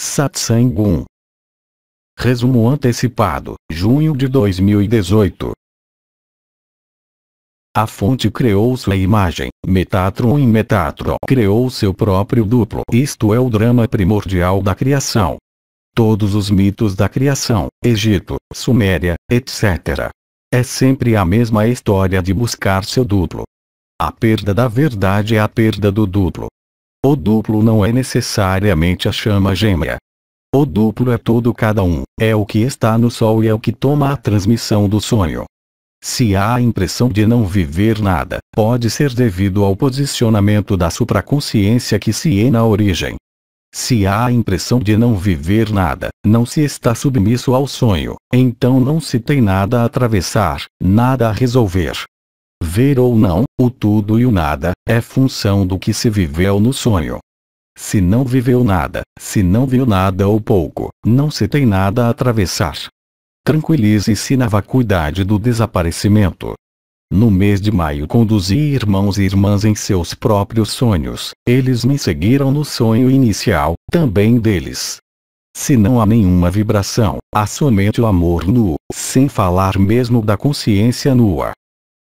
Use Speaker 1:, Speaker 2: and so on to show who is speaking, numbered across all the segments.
Speaker 1: Satsang 1 Resumo antecipado, junho de 2018 A fonte criou sua imagem, Metatron e Metatron criou seu próprio duplo. Isto é o drama primordial da criação. Todos os mitos da criação, Egito, Suméria, etc. É sempre a mesma história de buscar seu duplo. A perda da verdade é a perda do duplo. O duplo não é necessariamente a chama gêmea. O duplo é todo cada um, é o que está no sol e é o que toma a transmissão do sonho. Se há a impressão de não viver nada, pode ser devido ao posicionamento da supraconsciência que se é na origem. Se há a impressão de não viver nada, não se está submisso ao sonho, então não se tem nada a atravessar, nada a resolver, Ver ou não, o tudo e o nada, é função do que se viveu no sonho. Se não viveu nada, se não viu nada ou pouco, não se tem nada a atravessar. Tranquilize-se na vacuidade do desaparecimento. No mês de maio conduzi irmãos e irmãs em seus próprios sonhos, eles me seguiram no sonho inicial, também deles. Se não há nenhuma vibração, há somente o amor nu, sem falar mesmo da consciência nua,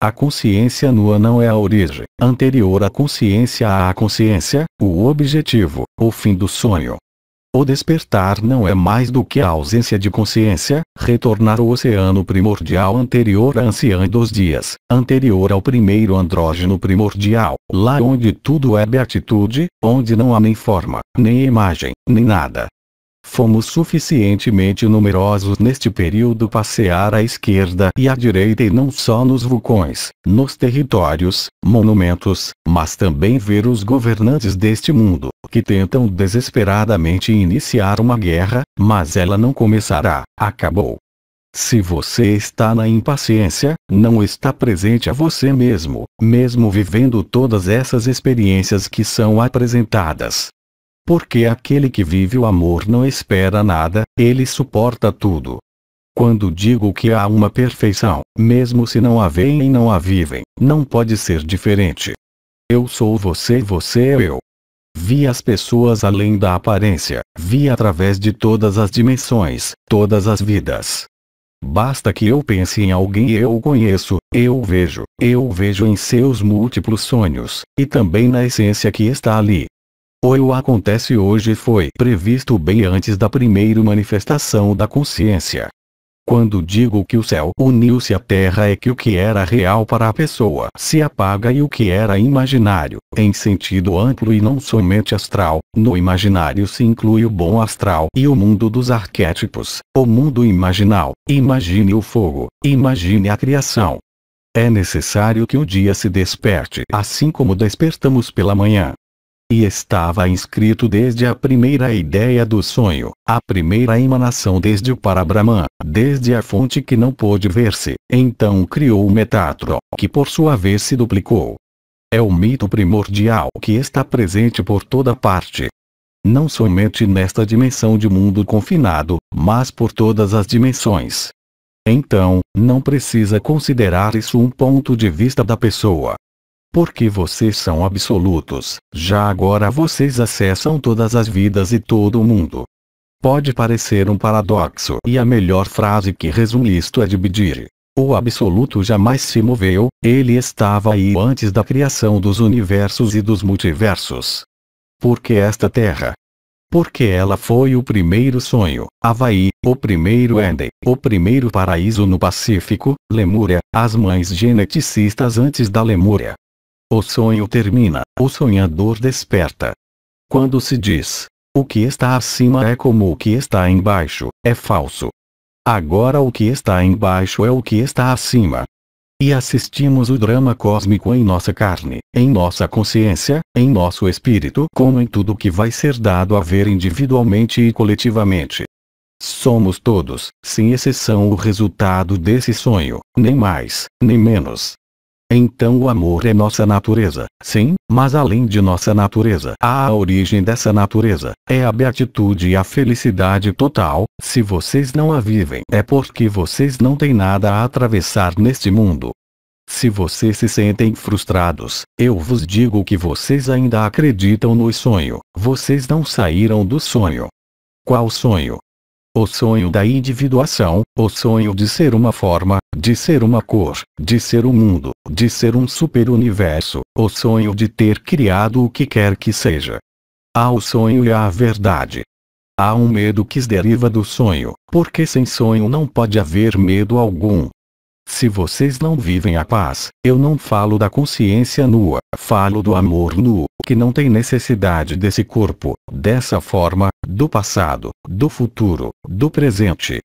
Speaker 1: a consciência nua não é a origem. Anterior à consciência há a consciência, o objetivo, o fim do sonho. O despertar não é mais do que a ausência de consciência, retornar ao oceano primordial anterior à anciã dos dias, anterior ao primeiro andrógeno primordial, lá onde tudo é beatitude, onde não há nem forma, nem imagem, nem nada, Fomos suficientemente numerosos neste período passear à esquerda e à direita e não só nos vulcões, nos territórios, monumentos, mas também ver os governantes deste mundo, que tentam desesperadamente iniciar uma guerra, mas ela não começará, acabou. Se você está na impaciência, não está presente a você mesmo, mesmo vivendo todas essas experiências que são apresentadas. Porque aquele que vive o amor não espera nada, ele suporta tudo. Quando digo que há uma perfeição, mesmo se não a veem e não a vivem, não pode ser diferente. Eu sou você e você é eu. Vi as pessoas além da aparência, vi através de todas as dimensões, todas as vidas. Basta que eu pense em alguém e eu o conheço, eu o vejo, eu vejo em seus múltiplos sonhos, e também na essência que está ali, o acontece hoje foi previsto bem antes da primeira manifestação da consciência. Quando digo que o céu uniu-se à terra é que o que era real para a pessoa se apaga e o que era imaginário, em sentido amplo e não somente astral, no imaginário se inclui o bom astral e o mundo dos arquétipos, o mundo imaginal, imagine o fogo, imagine a criação. É necessário que o dia se desperte assim como despertamos pela manhã, e estava inscrito desde a primeira ideia do sonho, a primeira emanação desde o Parabrahman, desde a fonte que não pôde ver-se. Então criou o Metatron, que por sua vez se duplicou. É o mito primordial que está presente por toda parte, não somente nesta dimensão de mundo confinado, mas por todas as dimensões. Então, não precisa considerar isso um ponto de vista da pessoa, porque vocês são absolutos, já agora vocês acessam todas as vidas e todo o mundo. Pode parecer um paradoxo e a melhor frase que resume isto é de Bidir: O absoluto jamais se moveu, ele estava aí antes da criação dos universos e dos multiversos. Porque esta Terra, porque ela foi o primeiro sonho, Havaí, o primeiro Éden, o primeiro paraíso no Pacífico, Lemúria, as mães geneticistas antes da Lemúria, o sonho termina, o sonhador desperta. Quando se diz, o que está acima é como o que está embaixo, é falso. Agora o que está embaixo é o que está acima. E assistimos o drama cósmico em nossa carne, em nossa consciência, em nosso espírito, como em tudo que vai ser dado a ver individualmente e coletivamente. Somos todos, sem exceção, o resultado desse sonho, nem mais, nem menos. Então o amor é nossa natureza, sim, mas além de nossa natureza, há a origem dessa natureza, é a beatitude e a felicidade total, se vocês não a vivem é porque vocês não têm nada a atravessar neste mundo. Se vocês se sentem frustrados, eu vos digo que vocês ainda acreditam no sonho, vocês não saíram do sonho. Qual sonho? o sonho da individuação, o sonho de ser uma forma, de ser uma cor, de ser um mundo, de ser um superuniverso, o sonho de ter criado o que quer que seja. Há o sonho e há a verdade. Há um medo que se deriva do sonho, porque sem sonho não pode haver medo algum, se vocês não vivem a paz, eu não falo da consciência nua, falo do amor nu, que não tem necessidade desse corpo, dessa forma, do passado, do futuro, do presente.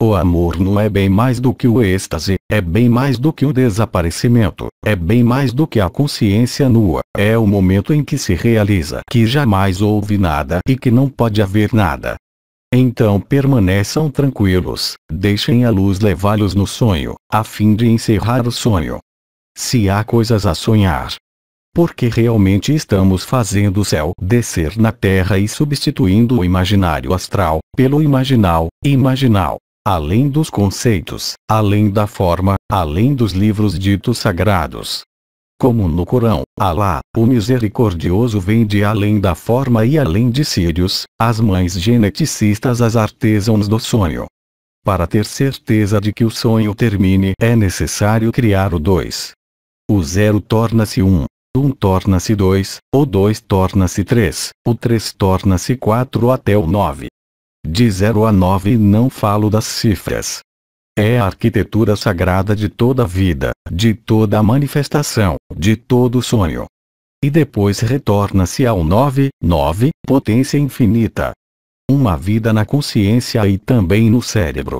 Speaker 1: O amor nu é bem mais do que o êxtase, é bem mais do que o desaparecimento, é bem mais do que a consciência nua, é o momento em que se realiza que jamais houve nada e que não pode haver nada, então permaneçam tranquilos, deixem a luz levá-los no sonho, a fim de encerrar o sonho. Se há coisas a sonhar, porque realmente estamos fazendo o céu descer na terra e substituindo o imaginário astral pelo imaginal, imaginal. Além dos conceitos, além da forma, além dos livros ditos sagrados, como no Corão, Alá, o misericordioso vem de além da forma e além de Sírios, as mães geneticistas as artesãos do sonho. Para ter certeza de que o sonho termine é necessário criar o 2. O 0 torna-se 1, um, 1 um torna-se 2, o 2 torna-se 3, o 3 torna-se 4 até o 9. De 0 a 9 não falo das cifras, é a arquitetura sagrada de toda a vida, de toda a manifestação, de todo sonho. E depois retorna-se ao 9, 9, potência infinita. Uma vida na consciência e também no cérebro.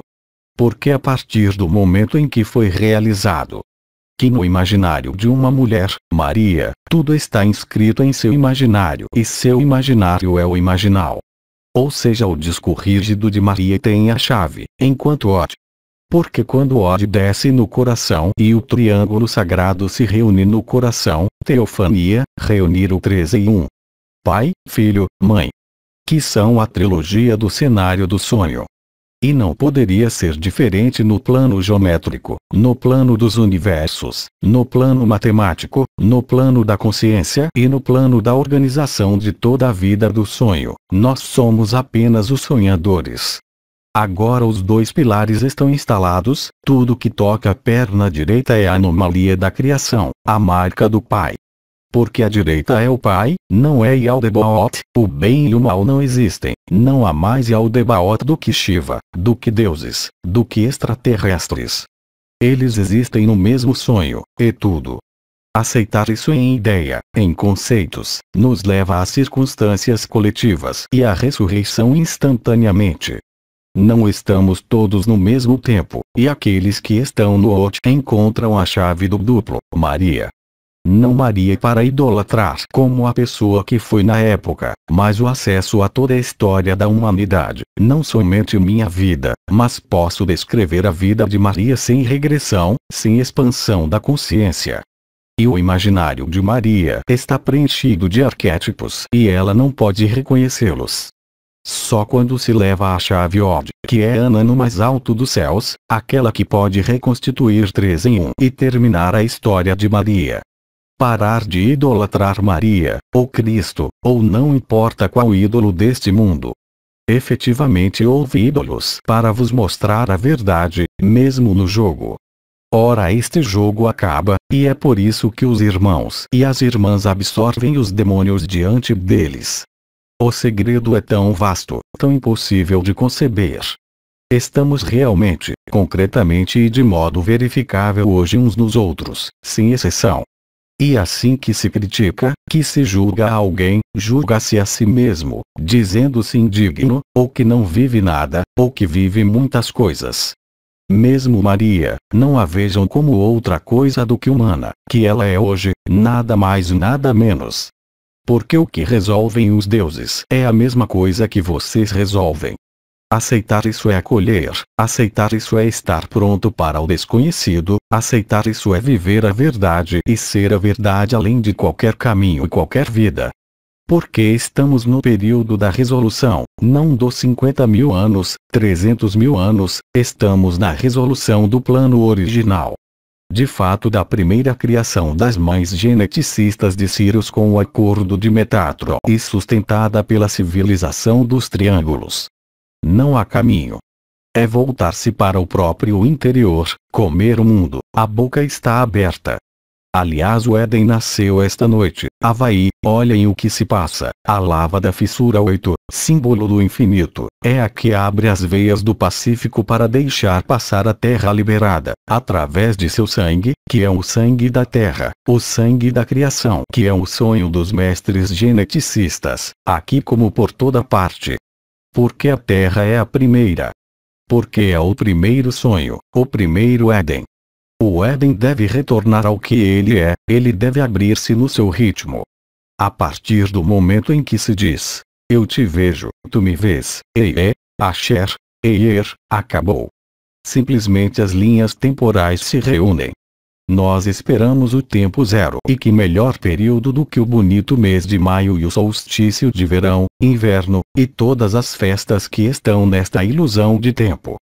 Speaker 1: Porque a partir do momento em que foi realizado, que no imaginário de uma mulher, Maria, tudo está inscrito em seu imaginário e seu imaginário é o imaginal. Ou seja, o disco rígido de Maria tem a chave, enquanto Ott, porque quando o ódio desce no coração e o triângulo sagrado se reúne no coração, teofania, reunir o 13 e 1. Pai, Filho, Mãe. Que são a trilogia do cenário do sonho. E não poderia ser diferente no plano geométrico, no plano dos universos, no plano matemático, no plano da consciência e no plano da organização de toda a vida do sonho. Nós somos apenas os sonhadores. Agora os dois pilares estão instalados, tudo que toca a perna direita é a anomalia da criação, a marca do Pai. Porque a direita é o Pai, não é Yaldebaot, o bem e o mal não existem, não há mais Yaldebaot do que Shiva, do que deuses, do que extraterrestres. Eles existem no mesmo sonho, e tudo, Aceitar isso em ideia, em conceitos, nos leva às circunstâncias coletivas e à ressurreição instantaneamente. Não estamos todos no mesmo tempo, e aqueles que estão no Ot encontram a chave do duplo, Maria. Não Maria para idolatrar como a pessoa que foi na época, mas o acesso a toda a história da humanidade, não somente minha vida, mas posso descrever a vida de Maria sem regressão, sem expansão da consciência. E o imaginário de Maria está preenchido de arquétipos e ela não pode reconhecê-los. Só quando se leva a chave Od, que é Ana no mais alto dos céus, aquela que pode reconstituir três em um e terminar a história de Maria. Parar de idolatrar Maria, ou Cristo, ou não importa qual ídolo deste mundo. Efetivamente houve ídolos para vos mostrar a verdade, mesmo no jogo. Ora este jogo acaba, e é por isso que os irmãos e as irmãs absorvem os demônios diante deles, o segredo é tão vasto, tão impossível de conceber. Estamos realmente, concretamente e de modo verificável hoje uns nos outros, sem exceção. E assim que se critica, que se julga alguém, julga-se a si mesmo, dizendo-se indigno, ou que não vive nada, ou que vive muitas coisas. Mesmo Maria, não a vejam como outra coisa do que humana, que ela é hoje, nada mais e nada menos, porque o que resolvem os deuses é a mesma coisa que vocês resolvem. Aceitar isso é acolher, aceitar isso é estar pronto para o desconhecido, aceitar isso é viver a verdade e ser a verdade além de qualquer caminho e qualquer vida. Porque estamos no período da resolução, não dos 50 mil anos, 300 mil anos, estamos na resolução do plano original de fato da primeira criação das mães geneticistas de Sirius com o acordo de Metatron e sustentada pela civilização dos triângulos. Não há caminho. É voltar-se para o próprio interior, comer o mundo, a boca está aberta, Aliás o Éden nasceu esta noite. Havaí, olhem o que se passa. A lava da fissura 8, símbolo do infinito, é a que abre as veias do Pacífico para deixar passar a terra liberada, através de seu sangue, que é o sangue da terra, o sangue da criação, que é o sonho dos mestres geneticistas, aqui como por toda parte. Porque a terra é a primeira. Porque é o primeiro sonho, o primeiro Éden, o Éden deve retornar ao que ele é, ele deve abrir-se no seu ritmo. A partir do momento em que se diz, eu te vejo, tu me vês, eie, asher, eier, acabou. Simplesmente as linhas temporais se reúnem. Nós esperamos o tempo zero e que melhor período do que o bonito mês de maio e o solstício de verão, inverno, e todas as festas que estão nesta ilusão de tempo.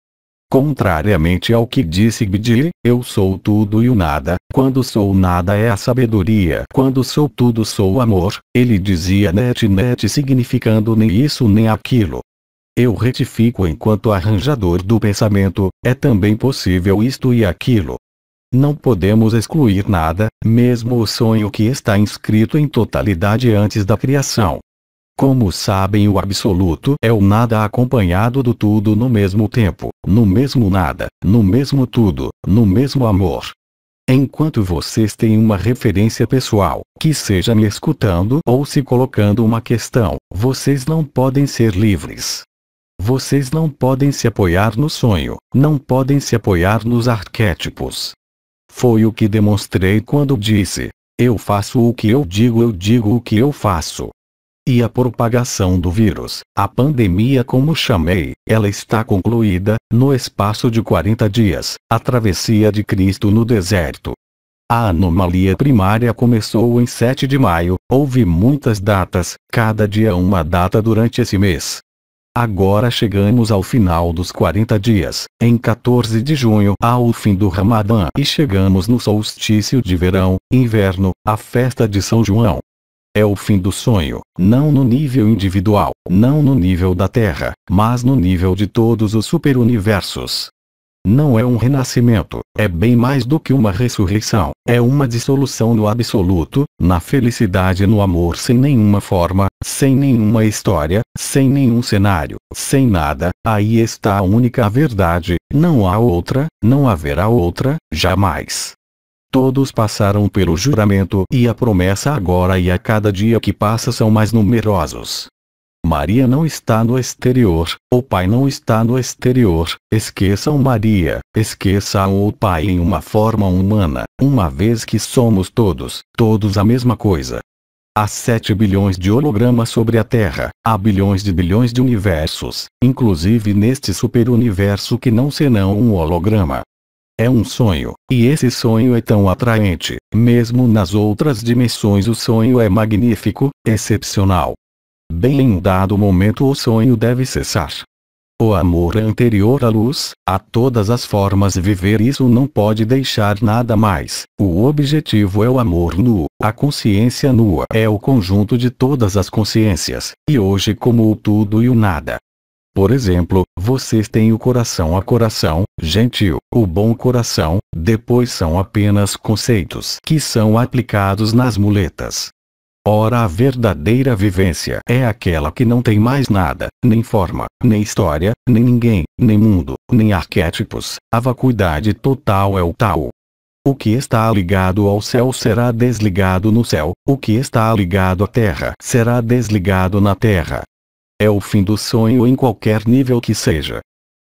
Speaker 1: Contrariamente ao que disse Gdiri, eu sou tudo e o nada, quando sou nada é a sabedoria, quando sou tudo sou amor, ele dizia net net significando nem isso nem aquilo. Eu retifico enquanto arranjador do pensamento, é também possível isto e aquilo. Não podemos excluir nada, mesmo o sonho que está inscrito em totalidade antes da criação. Como sabem o absoluto é o nada acompanhado do tudo no mesmo tempo, no mesmo nada, no mesmo tudo, no mesmo amor. Enquanto vocês têm uma referência pessoal, que seja me escutando ou se colocando uma questão, vocês não podem ser livres. Vocês não podem se apoiar no sonho, não podem se apoiar nos arquétipos. Foi o que demonstrei quando disse: Eu faço o que eu digo, eu digo o que eu faço. E a propagação do vírus, a pandemia como chamei, ela está concluída, no espaço de 40 dias, a travessia de Cristo no deserto. A anomalia primária começou em 7 de maio, houve muitas datas, cada dia uma data durante esse mês. Agora chegamos ao final dos 40 dias, em 14 de junho ao fim do Ramadã e chegamos no solstício de verão, inverno, a festa de São João. É o fim do sonho, não no nível individual, não no nível da Terra, mas no nível de todos os superuniversos. Não é um renascimento, é bem mais do que uma ressurreição, é uma dissolução no absoluto, na felicidade e no amor sem nenhuma forma, sem nenhuma história, sem nenhum cenário, sem nada, aí está a única verdade, não há outra, não haverá outra, jamais. Todos passaram pelo juramento e a promessa agora e a cada dia que passa são mais numerosos. Maria não está no exterior, o Pai não está no exterior, esqueçam Maria, esqueçam o Pai em uma forma humana, uma vez que somos todos, todos a mesma coisa. Há 7 bilhões de hologramas sobre a Terra, há bilhões de bilhões de universos, inclusive neste superuniverso que não senão um holograma. É um sonho, e esse sonho é tão atraente, mesmo nas outras dimensões o sonho é magnífico, excepcional. Bem em um dado momento o sonho deve cessar. O amor é anterior à luz, a todas as formas viver isso não pode deixar nada mais. O objetivo é o amor nu, a consciência nua é o conjunto de todas as consciências, e hoje como o tudo e o nada, por exemplo, vocês têm o coração a coração, gentil, o bom coração, depois são apenas conceitos que são aplicados nas muletas. Ora, a verdadeira vivência é aquela que não tem mais nada, nem forma, nem história, nem ninguém, nem mundo, nem arquétipos. A vacuidade total é o tal. O que está ligado ao céu será desligado no céu, o que está ligado à terra será desligado na terra. É o fim do sonho em qualquer nível que seja.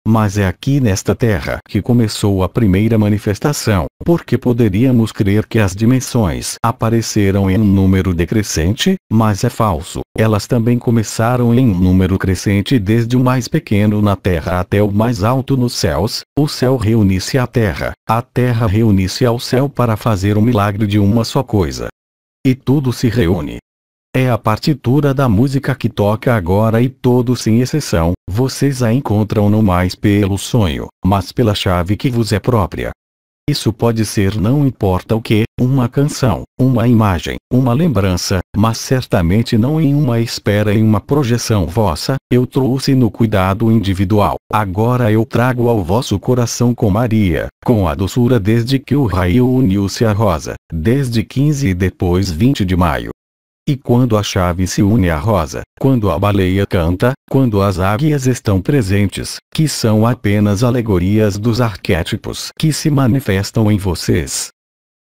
Speaker 1: Mas é aqui nesta Terra que começou a primeira manifestação, porque poderíamos crer que as dimensões apareceram em um número decrescente, mas é falso. Elas também começaram em um número crescente desde o mais pequeno na Terra até o mais alto nos céus. O céu reunisse à Terra, a Terra reunisse ao céu para fazer o milagre de uma só coisa. E tudo se reúne, é a partitura da música que toca agora e todos sem exceção, vocês a encontram não mais pelo sonho, mas pela chave que vos é própria. Isso pode ser não importa o que, uma canção, uma imagem, uma lembrança, mas certamente não em uma espera em uma projeção vossa, eu trouxe no cuidado individual, agora eu trago ao vosso coração com Maria, com a doçura desde que o raio uniu-se à rosa, desde 15 e depois 20 de maio, e quando a chave se une à rosa, quando a baleia canta, quando as águias estão presentes, que são apenas alegorias dos arquétipos que se manifestam em vocês.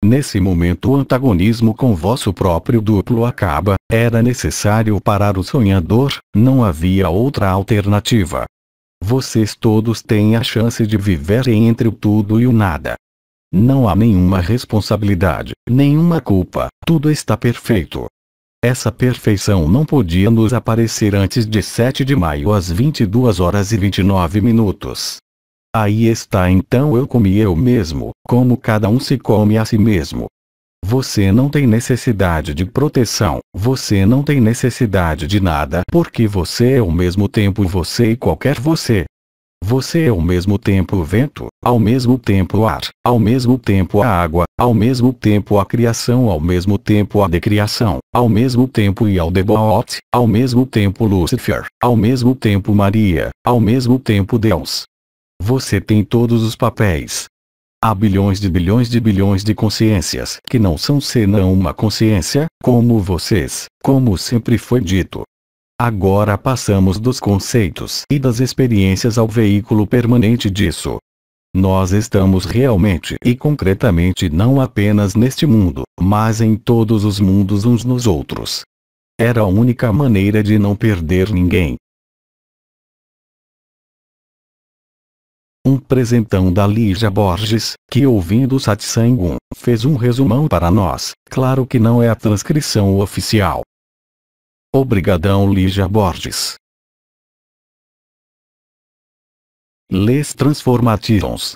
Speaker 1: Nesse momento o antagonismo com vosso próprio duplo acaba, era necessário parar o sonhador, não havia outra alternativa. Vocês todos têm a chance de viverem entre o tudo e o nada. Não há nenhuma responsabilidade, nenhuma culpa, tudo está perfeito, essa perfeição não podia nos aparecer antes de 7 de maio às 22 horas e 29 minutos. Aí está então eu comi eu mesmo, como cada um se come a si mesmo. Você não tem necessidade de proteção, você não tem necessidade de nada porque você é ao mesmo tempo você e qualquer você. Você é ao mesmo tempo o vento, ao mesmo tempo o ar, ao mesmo tempo a água, ao mesmo tempo a criação, ao mesmo tempo a decriação, ao mesmo tempo Yaldebaoth, ao mesmo tempo Lúcifer, ao mesmo tempo Maria, ao mesmo tempo Deus. Você tem todos os papéis. Há bilhões de bilhões de bilhões de consciências que não são senão uma consciência, como vocês, como sempre foi dito. Agora passamos dos conceitos e das experiências ao veículo permanente disso. Nós estamos realmente e concretamente não apenas neste mundo, mas em todos os mundos uns nos outros. Era a única maneira de não perder ninguém. Um presentão da Lígia Borges, que ouvindo Satsangum, fez um resumão para nós, claro que não é a transcrição oficial. Obrigadão Lígia Borges. Les Transformations